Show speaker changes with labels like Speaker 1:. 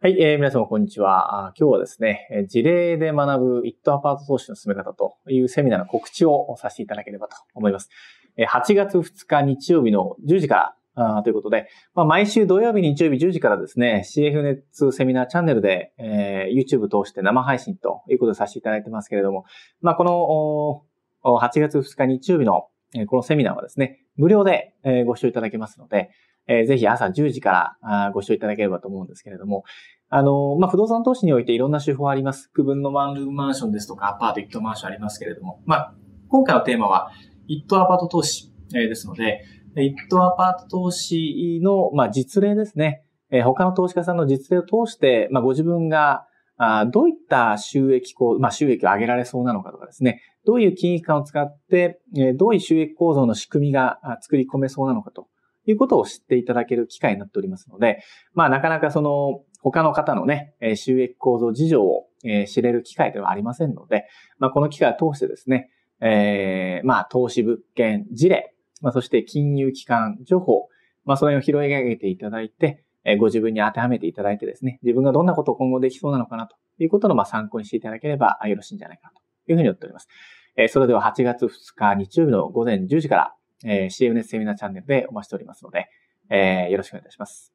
Speaker 1: はい、えー、皆様こんにちは。今日はですね、事例で学ぶ一 t アパート投資の進め方というセミナーの告知をさせていただければと思います。8月2日日曜日の10時からということで、まあ、毎週土曜日、日曜日10時からですね、CF ネッツセミナーチャンネルで、えー、YouTube 通して生配信ということをさせていただいてますけれども、まあ、この8月2日日曜日のえこのセミナーはですね、無料で、えご視聴いただけますので、えぜひ朝10時からあご視聴いただければと思うんですけれども、あの、まあ、不動産投資においていろんな手法あります。区分のワンルームマンションですとか、アパート、一棟マンションありますけれども、まあ、今回のテーマは、一棟アパート投資、えですので、一棟アパート投資の、まあ、実例ですね。え他の投資家さんの実例を通して、まあ、ご自分があどういった収益こう、まあ、収益を上げられそうなのかとですね、どういう金融機関を使って、どういう収益構造の仕組みが作り込めそうなのかということを知っていただける機会になっておりますので、まあなかなかその他の方のね、収益構造事情を知れる機会ではありませんので、まあこの機会を通してですね、えー、まあ投資物件事例、まあそして金融機関情報、まあそれを拾い上げていただいて、ご自分に当てはめていただいてですね、自分がどんなことを今後できそうなのかなということのま参考にしていただければよろしいんじゃないかなというふうに思っております。えー、それでは8月2日日曜日の午前10時から、えー、CMNS セミナーチャンネルでお待ちしておりますので、えー、よろしくお願いいたします。